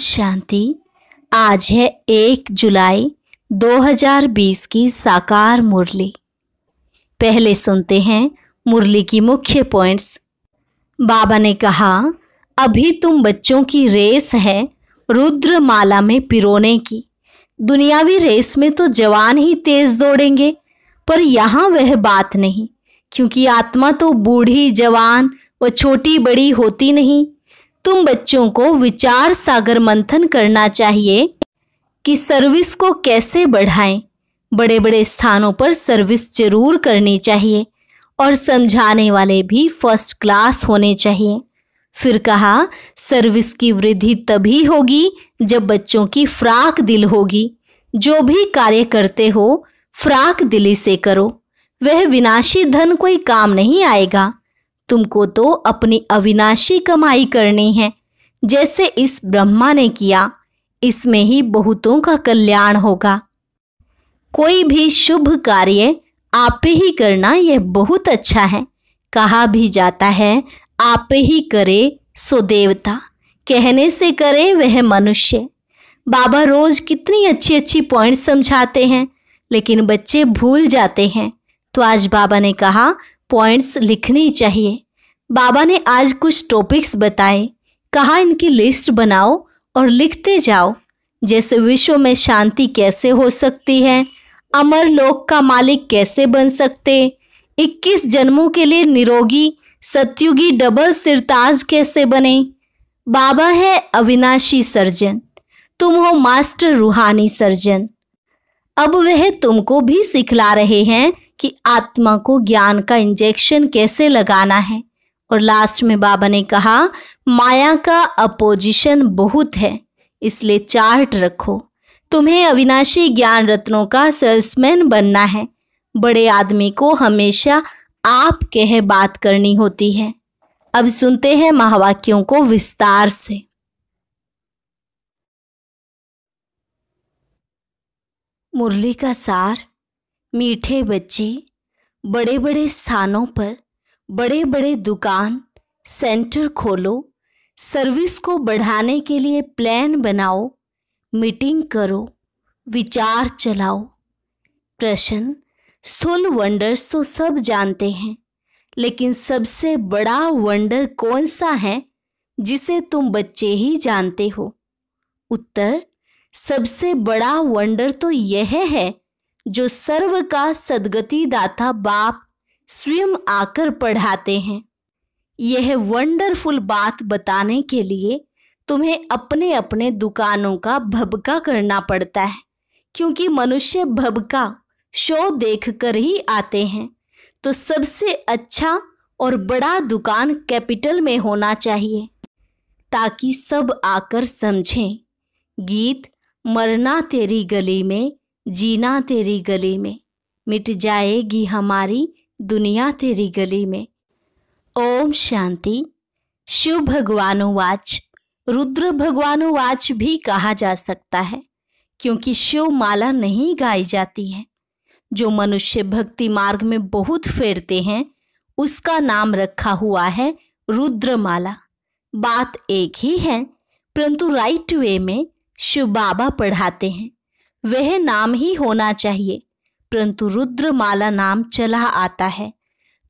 शांति आज है एक जुलाई 2020 की साकार मुरली पहले सुनते हैं मुरली की मुख्य पॉइंट्स बाबा ने कहा अभी तुम बच्चों की रेस है रुद्र माला में पिरोने की दुनियावी रेस में तो जवान ही तेज दौड़ेंगे पर यहाँ वह बात नहीं क्योंकि आत्मा तो बूढ़ी जवान व छोटी बड़ी होती नहीं तुम बच्चों को विचार सागर मंथन करना चाहिए कि सर्विस को कैसे बढ़ाएं बड़े बड़े स्थानों पर सर्विस जरूर करनी चाहिए और समझाने वाले भी फर्स्ट क्लास होने चाहिए फिर कहा सर्विस की वृद्धि तभी होगी जब बच्चों की फ्राक दिल होगी जो भी कार्य करते हो फ्राक दिली से करो वह विनाशी धन कोई काम नहीं आएगा तुमको तो अपनी अविनाशी कमाई करनी है जैसे इस ब्रह्मा ने किया इसमें ही बहुतों का कल्याण होगा कोई भी शुभ कार्य आप ही करना यह बहुत अच्छा है कहा भी जाता है आप ही करे सो देवता कहने से करे वह मनुष्य बाबा रोज कितनी अच्छी अच्छी पॉइंट समझाते हैं लेकिन बच्चे भूल जाते हैं तो आज बाबा ने कहा पॉइंट्स लिखनी चाहिए बाबा ने आज कुछ टॉपिक्स बताए कहा इनकी लिस्ट बनाओ और लिखते जाओ जैसे विश्व में शांति कैसे हो सकती है अमर लोक का मालिक कैसे बन सकते 21 जन्मों के लिए निरोगी सत्युगी डबल सिरताज कैसे बने बाबा है अविनाशी सर्जन तुम हो मास्टर रूहानी सर्जन अब वह तुमको भी सिखला रहे हैं कि आत्मा को ज्ञान का इंजेक्शन कैसे लगाना है और लास्ट में बाबा ने कहा माया का अपोजिशन बहुत है इसलिए चार्ट रखो तुम्हें अविनाशी ज्ञान रत्नों का सेल्समैन बनना है बड़े आदमी को हमेशा आप कह बात करनी होती है अब सुनते हैं महावाक्यों को विस्तार से मुरली का सार मीठे बच्चे बड़े बड़े स्थानों पर बड़े बड़े दुकान सेंटर खोलो सर्विस को बढ़ाने के लिए प्लान बनाओ मीटिंग करो विचार चलाओ प्रश्न स्थूल वंडर्स तो सब जानते हैं लेकिन सबसे बड़ा वंडर कौन सा है जिसे तुम बच्चे ही जानते हो उत्तर सबसे बड़ा वंडर तो यह है जो सर्व का सदगति दाता बाप स्वयं आकर पढ़ाते हैं यह वंडरफुल बात बताने के लिए तुम्हें अपने अपने दुकानों का भबका करना पड़ता है क्योंकि मनुष्य भबका शो देखकर ही आते हैं तो सबसे अच्छा और बड़ा दुकान कैपिटल में होना चाहिए ताकि सब आकर समझें गीत मरना तेरी गली में जीना तेरी गली में मिट जाएगी हमारी दुनिया तेरी गली में ओम शांति शिव वाच रुद्र भगवानुवाच भी कहा जा सकता है क्योंकि शिव माला नहीं गाई जाती है जो मनुष्य भक्ति मार्ग में बहुत फेरते हैं उसका नाम रखा हुआ है रुद्रमाला बात एक ही है परंतु राइट वे में शिव बाबा पढ़ाते हैं वह नाम ही होना चाहिए परंतु रुद्रमाला नाम चला आता है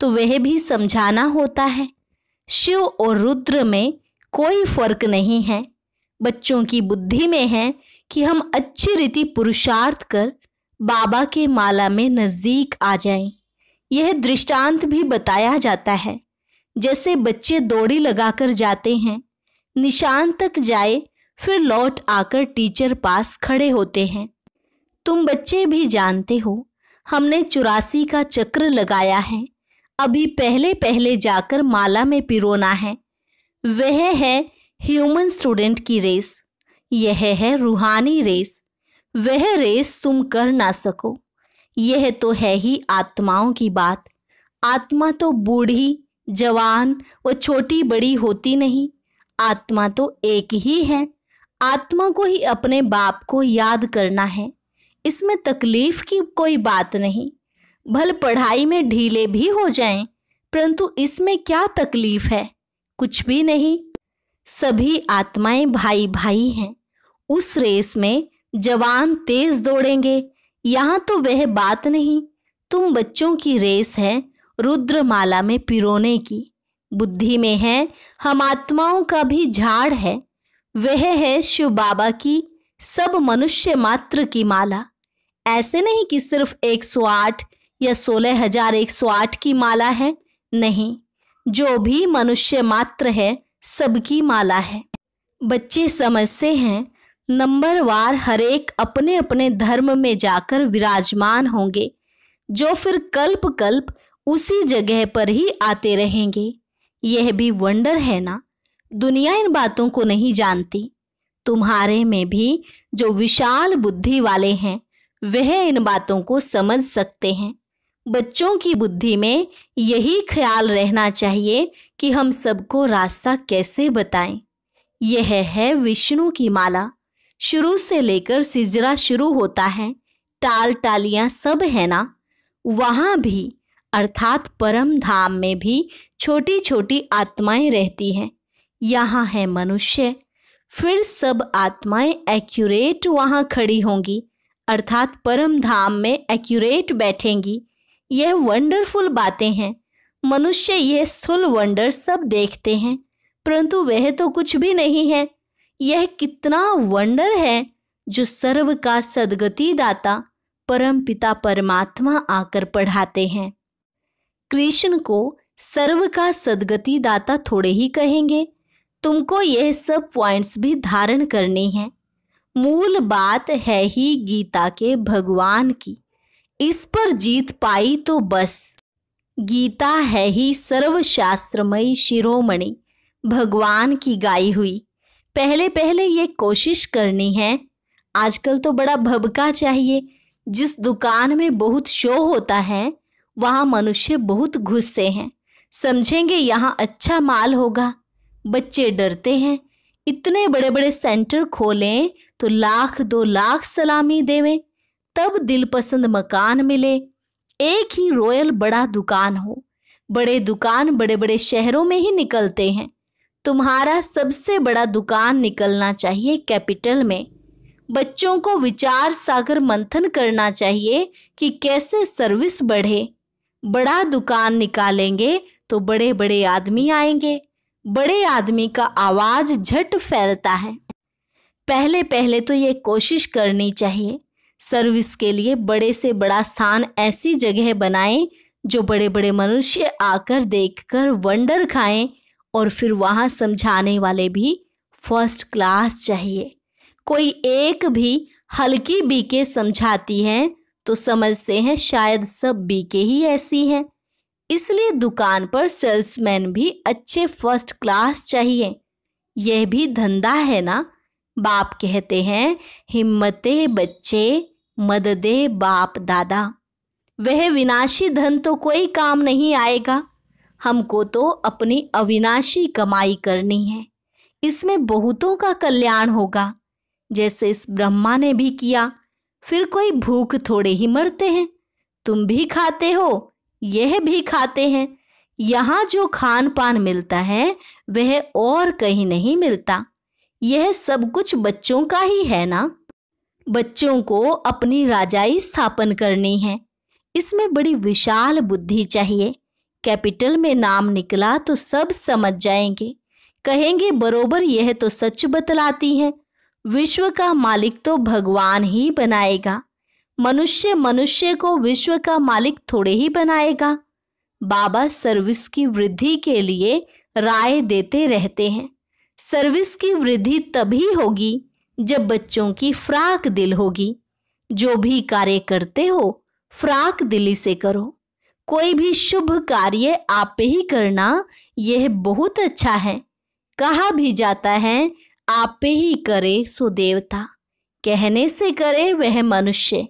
तो वह भी समझाना होता है शिव और रुद्र में कोई फर्क नहीं है बच्चों की बुद्धि में है कि हम अच्छी रीति पुरुषार्थ कर बाबा के माला में नज़दीक आ जाएं। यह दृष्टांत भी बताया जाता है जैसे बच्चे दौड़ी लगाकर जाते हैं निशान तक जाए फिर लौट आकर टीचर पास खड़े होते हैं तुम बच्चे भी जानते हो हमने चुरासी का चक्र लगाया है अभी पहले पहले जाकर माला में पिरोना है वह है ह्यूमन स्टूडेंट की रेस यह है रूहानी रेस वह रेस तुम कर ना सको यह तो है ही आत्माओं की बात आत्मा तो बूढ़ी जवान व छोटी बड़ी होती नहीं आत्मा तो एक ही है आत्मा को ही अपने बाप को याद करना है इसमें तकलीफ की कोई बात नहीं भल पढ़ाई में ढीले भी हो जाएं, परंतु इसमें क्या तकलीफ है कुछ भी नहीं सभी आत्माएं भाई भाई हैं उस रेस में जवान तेज दौड़ेंगे यहाँ तो वह बात नहीं तुम बच्चों की रेस है रुद्रमाला में पिरोने की बुद्धि में है हम आत्माओं का भी झाड़ है वह है शिव बाबा की सब मनुष्य मात्र की माला ऐसे नहीं कि सिर्फ 108 या सोलह हजार आठ की माला है नहीं जो भी मनुष्य मात्र है सबकी माला है बच्चे समझते हैं नंबरवार हरेक अपने अपने धर्म में जाकर विराजमान होंगे जो फिर कल्प कल्प उसी जगह पर ही आते रहेंगे यह भी वंडर है ना दुनिया इन बातों को नहीं जानती तुम्हारे में भी जो विशाल बुद्धि वाले हैं वह इन बातों को समझ सकते हैं बच्चों की बुद्धि में यही ख्याल रहना चाहिए कि हम सबको रास्ता कैसे बताएं। यह है विष्णु की माला शुरू से लेकर सिजरा शुरू होता है टाल टालियां सब है ना वहां भी अर्थात परम धाम में भी छोटी छोटी आत्माएं रहती हैं यहाँ है मनुष्य फिर सब आत्माएं एक्यूरेट वहाँ खड़ी होंगी अर्थात परम धाम में एक्यूरेट बैठेंगी यह वंडरफुल बातें हैं मनुष्य यह स्थूल वंडर सब देखते हैं परंतु वह तो कुछ भी नहीं है यह कितना वंडर है जो सर्व का सदगति दाता परम पिता परमात्मा आकर पढ़ाते हैं कृष्ण को सर्व का सदगति दाता थोड़े ही कहेंगे तुमको यह सब पॉइंट्स भी धारण करने हैं मूल बात है ही गीता के भगवान की इस पर जीत पाई तो बस गीता है ही सर्वशास्त्रमयी शिरोमणि भगवान की गाई हुई पहले पहले ये कोशिश करनी है आजकल तो बड़ा भबका चाहिए जिस दुकान में बहुत शो होता है वहाँ मनुष्य बहुत गुस्से हैं समझेंगे यहाँ अच्छा माल होगा बच्चे डरते हैं इतने बड़े बड़े सेंटर खोलें तो लाख दो लाख सलामी देवें तब दिल पसंद मकान मिले एक ही रॉयल बड़ा दुकान हो बड़े दुकान बड़े बड़े शहरों में ही निकलते हैं तुम्हारा सबसे बड़ा दुकान निकलना चाहिए कैपिटल में बच्चों को विचार सागर मंथन करना चाहिए कि कैसे सर्विस बढ़े बड़ा दुकान निकालेंगे तो बड़े बड़े आदमी आएंगे बड़े आदमी का आवाज़ झट फैलता है पहले पहले तो ये कोशिश करनी चाहिए सर्विस के लिए बड़े से बड़ा स्थान ऐसी जगह बनाएं जो बड़े बड़े मनुष्य आकर देखकर वंडर खाएं और फिर वहाँ समझाने वाले भी फर्स्ट क्लास चाहिए कोई एक भी हल्की बीके समझाती हैं तो समझते हैं शायद सब बीके ही ऐसी हैं इसलिए दुकान पर सेल्समैन भी अच्छे फर्स्ट क्लास चाहिए यह भी धंधा है ना बाप कहते हैं हिम्मते बच्चे मददे बाप दादा वह विनाशी धन तो कोई काम नहीं आएगा हमको तो अपनी अविनाशी कमाई करनी है इसमें बहुतों का कल्याण होगा जैसे इस ब्रह्मा ने भी किया फिर कोई भूख थोड़े ही मरते हैं तुम भी खाते हो यह भी खाते हैं यहाँ जो खान पान मिलता है वह और कहीं नहीं मिलता यह सब कुछ बच्चों का ही है ना बच्चों को अपनी राजाई स्थापन करनी है इसमें बड़ी विशाल बुद्धि चाहिए कैपिटल में नाम निकला तो सब समझ जाएंगे कहेंगे बरोबर यह तो सच बतलाती है विश्व का मालिक तो भगवान ही बनाएगा मनुष्य मनुष्य को विश्व का मालिक थोड़े ही बनाएगा बाबा सर्विस की वृद्धि के लिए राय देते रहते हैं सर्विस की वृद्धि तभी होगी जब बच्चों की फ्राक दिल होगी जो भी कार्य करते हो फ्राक दिली से करो कोई भी शुभ कार्य आप ही करना यह बहुत अच्छा है कहा भी जाता है आप ही करे सो देवता कहने से करे वह मनुष्य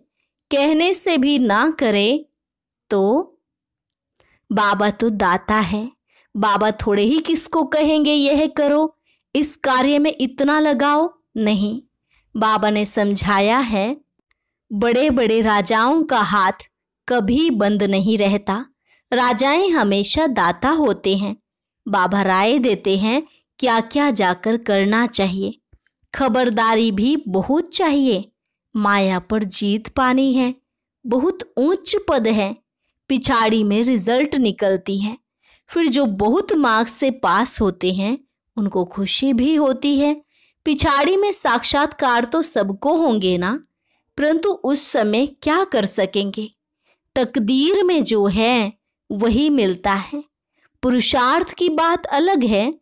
कहने से भी ना करे तो बाबा तो दाता है बाबा थोड़े ही किसको कहेंगे यह करो इस कार्य में इतना लगाओ नहीं बाबा ने समझाया है बड़े बड़े राजाओं का हाथ कभी बंद नहीं रहता राजाएं हमेशा दाता होते हैं बाबा राय देते हैं क्या क्या जाकर करना चाहिए खबरदारी भी बहुत चाहिए माया पर जीत पानी है बहुत ऊंच पद है पिछाड़ी में रिजल्ट निकलती है फिर जो बहुत मार्क्स से पास होते हैं उनको खुशी भी होती है पिछाड़ी में साक्षात्कार तो सबको होंगे ना परंतु उस समय क्या कर सकेंगे तकदीर में जो है वही मिलता है पुरुषार्थ की बात अलग है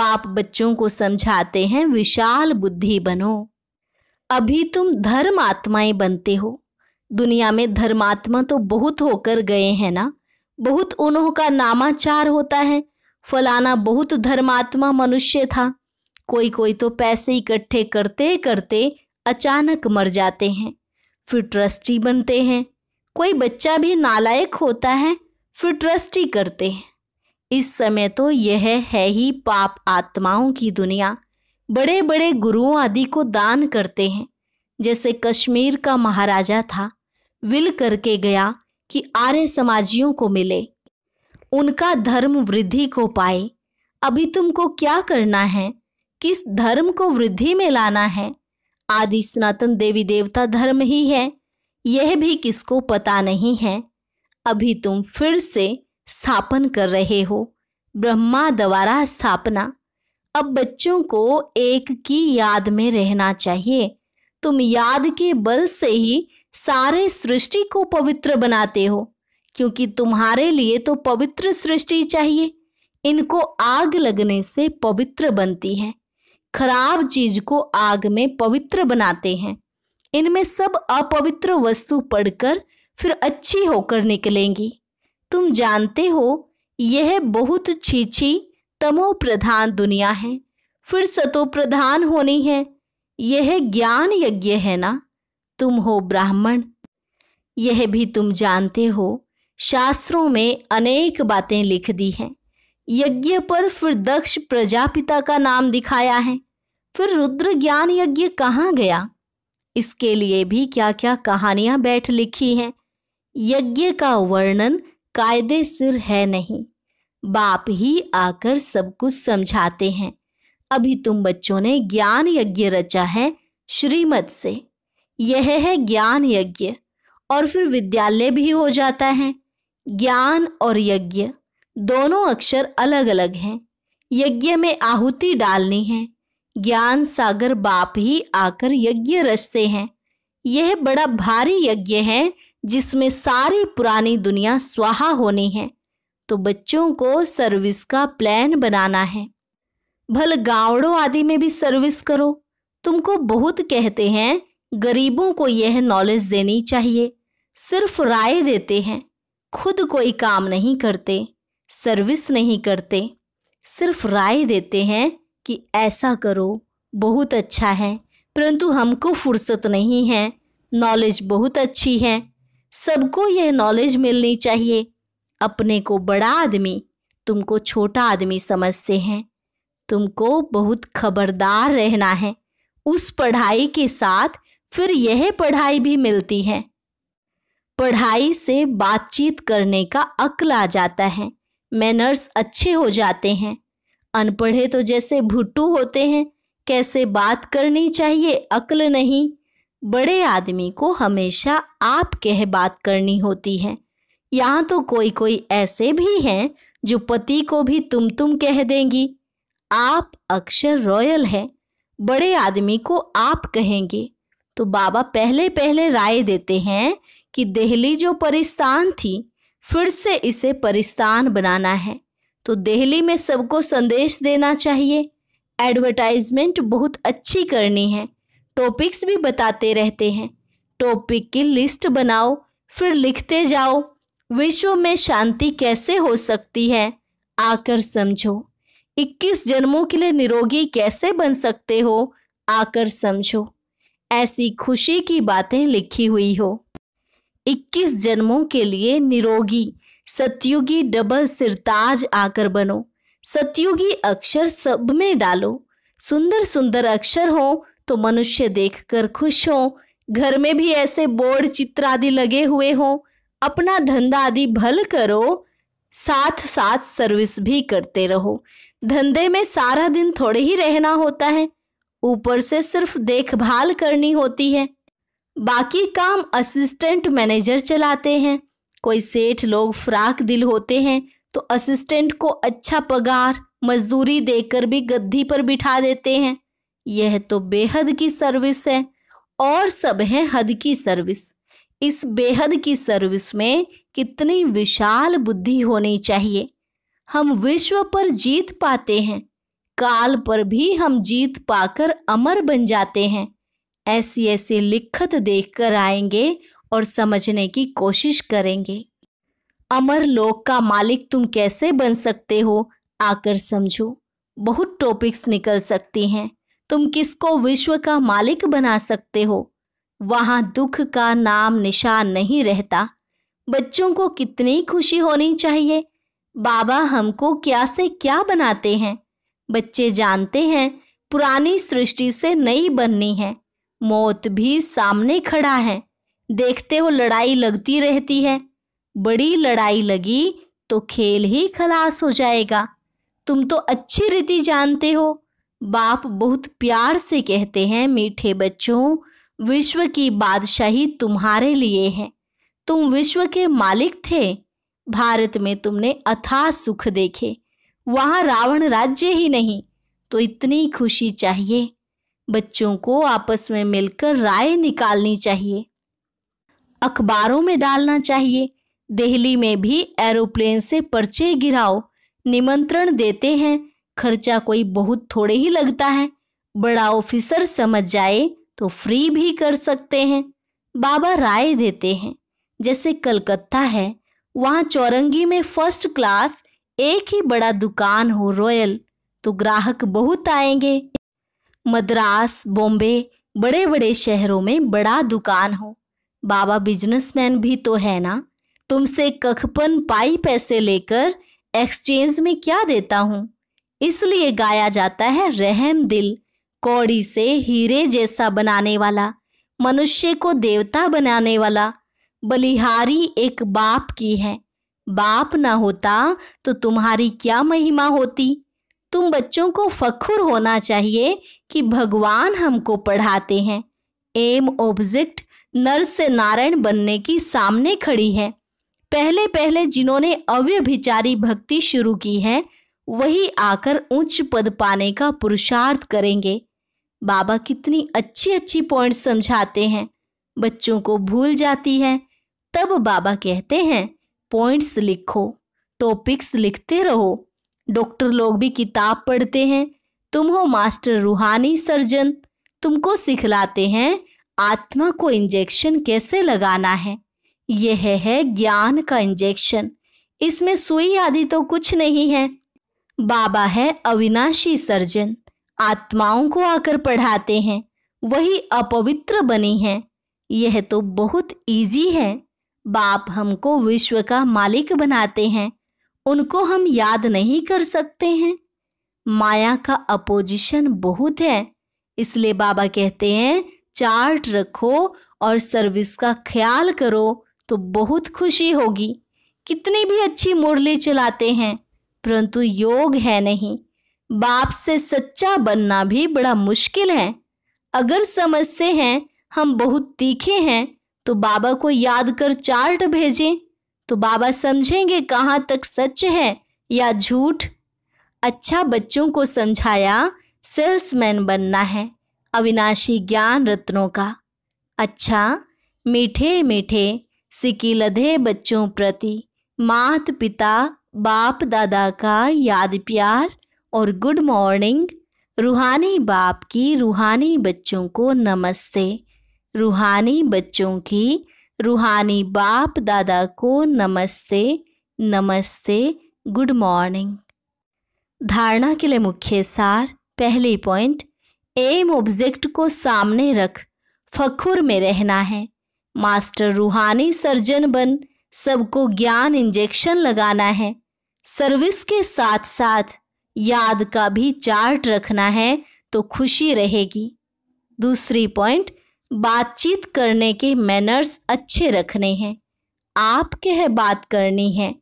बाप बच्चों को समझाते हैं विशाल बुद्धि बनो अभी तुम धर्म आत्माएं बनते हो दुनिया में धर्मात्मा तो बहुत होकर गए हैं ना बहुत उन्हों का नामाचार होता है फलाना बहुत धर्मात्मा मनुष्य था कोई कोई तो पैसे इकट्ठे करते करते अचानक मर जाते हैं फिर ट्रस्टी बनते हैं कोई बच्चा भी नालायक होता है फिर ट्रस्टी करते हैं इस समय तो यह है ही पाप आत्माओं की दुनिया बड़े बड़े गुरुओं आदि को दान करते हैं जैसे कश्मीर का महाराजा था विल करके गया कि आर्य समाजियों को मिले उनका धर्म वृद्धि को पाए अभी तुमको क्या करना है किस धर्म को वृद्धि में लाना है आदि सनातन देवी देवता धर्म ही है यह भी किसको पता नहीं है अभी तुम फिर से स्थापन कर रहे हो ब्रह्मा द्वारा स्थापना अब बच्चों को एक की याद में रहना चाहिए तुम याद के बल से ही सारे सृष्टि को पवित्र बनाते हो क्योंकि तुम्हारे लिए तो पवित्र सृष्टि चाहिए इनको आग लगने से पवित्र बनती है खराब चीज को आग में पवित्र बनाते हैं इनमें सब अपवित्र वस्तु पढ़कर फिर अच्छी होकर निकलेंगी तुम जानते हो यह बहुत छीछी तमो प्रधान दुनिया है फिर सतो प्रधान होनी है यह ज्ञान यज्ञ है ना तुम हो ब्राह्मण यह भी तुम जानते हो शास्त्रों में अनेक बातें लिख दी हैं यज्ञ पर फिर दक्ष प्रजापिता का नाम दिखाया है फिर रुद्र ज्ञान यज्ञ कहाँ गया इसके लिए भी क्या क्या कहानियां बैठ लिखी हैं यज्ञ का वर्णन कायदे सिर है नहीं बाप ही आकर सब कुछ समझाते हैं अभी तुम बच्चों ने ज्ञान यज्ञ रचा है श्रीमत से यह है ज्ञान यज्ञ और फिर विद्यालय भी हो जाता है ज्ञान और यज्ञ दोनों अक्षर अलग अलग हैं यज्ञ में आहुति डालनी है ज्ञान सागर बाप ही आकर यज्ञ रचते हैं यह बड़ा भारी यज्ञ है जिसमें सारी पुरानी दुनिया स्वाहा होनी है तो बच्चों को सर्विस का प्लान बनाना है भल गावड़ों आदि में भी सर्विस करो तुमको बहुत कहते हैं गरीबों को यह नॉलेज देनी चाहिए सिर्फ राय देते हैं खुद कोई काम नहीं करते सर्विस नहीं करते सिर्फ राय देते हैं कि ऐसा करो बहुत अच्छा है परंतु हमको फुर्सत नहीं है नॉलेज बहुत अच्छी है सबको यह नॉलेज मिलनी चाहिए अपने को बड़ा आदमी तुमको छोटा आदमी समझते हैं तुमको बहुत खबरदार रहना है उस पढ़ाई के साथ फिर यह पढ़ाई भी मिलती है पढ़ाई से बातचीत करने का अक्ल आ जाता है मैनर्स अच्छे हो जाते हैं अनपढ़े तो जैसे भुट्टू होते हैं कैसे बात करनी चाहिए अक्ल नहीं बड़े आदमी को हमेशा आप कह बात करनी होती है यहाँ तो कोई कोई ऐसे भी हैं जो पति को भी तुम तुम कह देंगी आप अक्षर रॉयल हैं बड़े आदमी को आप कहेंगे तो बाबा पहले पहले राय देते हैं कि दहली जो परिस्थान थी फिर से इसे परिस्थान बनाना है तो दहली में सबको संदेश देना चाहिए एडवर्टाइजमेंट बहुत अच्छी करनी है टॉपिक्स भी बताते रहते हैं टॉपिक की लिस्ट बनाओ फिर लिखते जाओ विश्व में शांति कैसे हो सकती है आकर समझो 21 जन्मों के लिए निरोगी कैसे बन सकते हो आकर समझो ऐसी खुशी की बातें लिखी हुई हो 21 जन्मों के लिए निरोगी सतयुगी डबल सिरताज आकर बनो सतयुगी अक्षर सब में डालो सुंदर सुंदर अक्षर हो तो मनुष्य देखकर खुश हो घर में भी ऐसे बोर्ड चित्र आदि लगे हुए हों अपना धंधा आदि भल करो साथ साथ सर्विस भी करते रहो धंधे में सारा दिन थोड़े ही रहना होता है ऊपर से सिर्फ देखभाल करनी होती है बाकी काम असिस्टेंट मैनेजर चलाते हैं कोई सेठ लोग फ्राक दिल होते हैं तो असिस्टेंट को अच्छा पगार मजदूरी देकर भी गद्दी पर बिठा देते हैं यह तो बेहद की सर्विस है और सब है हद की सर्विस इस बेहद की सर्विस में कितनी विशाल बुद्धि होनी चाहिए हम विश्व पर जीत पाते हैं काल पर भी हम जीत पाकर अमर बन जाते हैं ऐसी ऐसी लिखत देखकर आएंगे और समझने की कोशिश करेंगे अमर लोक का मालिक तुम कैसे बन सकते हो आकर समझो बहुत टॉपिक्स निकल सकती हैं तुम किसको विश्व का मालिक बना सकते हो वहाँ दुख का नाम निशान नहीं रहता बच्चों को कितनी खुशी होनी चाहिए बाबा हमको क्या से क्या बनाते हैं बच्चे जानते हैं पुरानी सृष्टि से नई बननी है मौत भी सामने खड़ा है देखते हो लड़ाई लगती रहती है बड़ी लड़ाई लगी तो खेल ही खलास हो जाएगा तुम तो अच्छी रीति जानते हो बाप बहुत प्यार से कहते हैं मीठे बच्चों विश्व की बादशाही तुम्हारे लिए है तुम विश्व के मालिक थे भारत में तुमने अथाह सुख देखे वहाँ रावण राज्य ही नहीं तो इतनी खुशी चाहिए बच्चों को आपस में मिलकर राय निकालनी चाहिए अखबारों में डालना चाहिए दिल्ली में भी एरोप्लेन से पर्चे गिराओ निमंत्रण देते हैं खर्चा कोई बहुत थोड़े ही लगता है बड़ा ऑफिसर समझ जाए तो फ्री भी कर सकते हैं बाबा राय देते हैं जैसे कलकत्ता है वहाँ चौरंगी में फर्स्ट क्लास एक ही बड़ा दुकान हो रॉयल तो ग्राहक बहुत आएंगे मद्रास बॉम्बे बड़े बड़े शहरों में बड़ा दुकान हो बाबा बिजनेसमैन भी तो है ना तुमसे कखपन पाई पैसे लेकर एक्सचेंज में क्या देता हूँ इसलिए गाया जाता है रहम दिल कौड़ी से हीरे जैसा बनाने वाला मनुष्य को देवता बनाने वाला बलिहारी एक बाप की है बाप ना होता तो तुम्हारी क्या महिमा होती तुम बच्चों को फखुर होना चाहिए कि भगवान हमको पढ़ाते हैं एम ऑब्जेक्ट नर से नारायण बनने की सामने खड़ी है पहले पहले जिन्होंने अव्यभिचारी भक्ति शुरू की है वही आकर उच्च पद पाने का पुरुषार्थ करेंगे बाबा कितनी अच्छी अच्छी पॉइंट समझाते हैं बच्चों को भूल जाती है तब बाबा कहते हैं पॉइंट्स लिखो टॉपिक्स लिखते रहो डॉक्टर लोग भी किताब पढ़ते हैं तुम हो मास्टर रूहानी सर्जन तुमको सिखलाते हैं आत्मा को इंजेक्शन कैसे लगाना है यह है ज्ञान का इंजेक्शन इसमें सुई आदि तो कुछ नहीं है बाबा है अविनाशी सर्जन आत्माओं को आकर पढ़ाते हैं वही अपवित्र बनी हैं यह तो बहुत इजी है बाप हमको विश्व का मालिक बनाते हैं उनको हम याद नहीं कर सकते हैं माया का अपोजिशन बहुत है इसलिए बाबा कहते हैं चार्ट रखो और सर्विस का ख्याल करो तो बहुत खुशी होगी कितनी भी अच्छी मुरली चलाते हैं परंतु योग है नहीं बाप से सच्चा बनना भी बड़ा मुश्किल है अगर समझते हैं हम बहुत तीखे हैं तो बाबा को याद कर चार्ट भेजें तो बाबा समझेंगे कहाँ तक सच है या झूठ अच्छा बच्चों को समझाया सेल्समैन बनना है अविनाशी ज्ञान रत्नों का अच्छा मीठे मीठे सिकी लधे बच्चों प्रति मात पिता बाप दादा का याद प्यार और गुड मॉर्निंग रूहानी बाप की रूहानी बच्चों को नमस्ते रूहानी बच्चों की रूहानी बाप दादा को नमस्ते नमस्ते गुड मॉर्निंग धारणा के लिए मुख्य सार पहली पॉइंट एम ऑब्जेक्ट को सामने रख फखुर में रहना है मास्टर रूहानी सर्जन बन सबको ज्ञान इंजेक्शन लगाना है सर्विस के साथ साथ याद का भी चार्ट रखना है तो खुशी रहेगी दूसरी पॉइंट बातचीत करने के मैनर्स अच्छे रखने हैं आप कह है बात करनी है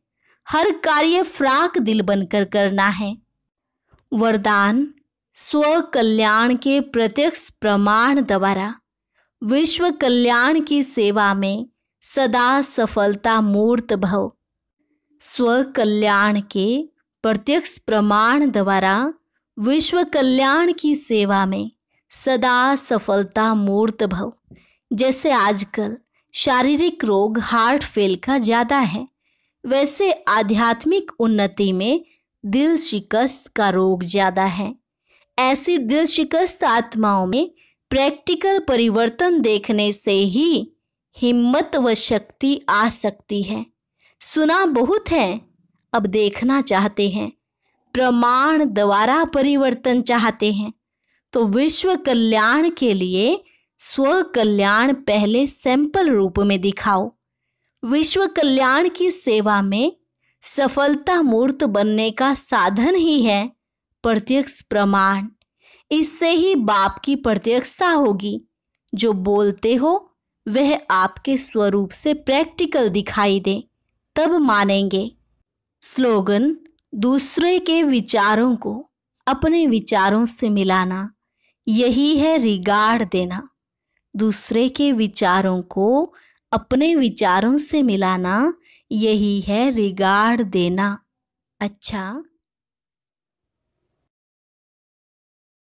हर कार्य फ्राक दिल बनकर करना है वरदान स्व कल्याण के प्रत्यक्ष प्रमाण द्वारा विश्व कल्याण की सेवा में सदा सफलता मूर्त भव स्व कल्याण के प्रत्यक्ष प्रमाण द्वारा विश्व कल्याण की सेवा में सदा सफलता मूर्त भव जैसे आजकल शारीरिक रोग हार्ट फेल का ज़्यादा है वैसे आध्यात्मिक उन्नति में दिल शिकस्त का रोग ज़्यादा है ऐसी दिल शिकस्त आत्माओं में प्रैक्टिकल परिवर्तन देखने से ही हिम्मत व शक्ति आ सकती है सुना बहुत है अब देखना चाहते हैं प्रमाण द्वारा परिवर्तन चाहते हैं तो विश्व कल्याण के लिए स्व कल्याण पहले सैंपल रूप में दिखाओ विश्व कल्याण की सेवा में सफलता मूर्त बनने का साधन ही है प्रत्यक्ष प्रमाण इससे ही बाप की प्रत्यक्षता होगी जो बोलते हो वह आपके स्वरूप से प्रैक्टिकल दिखाई दे तब मानेंगे स्लोगन दूसरे के विचारों को अपने विचारों से मिलाना यही है रिगार्ड देना दूसरे के विचारों को अपने विचारों से मिलाना यही है रिगार्ड देना अच्छा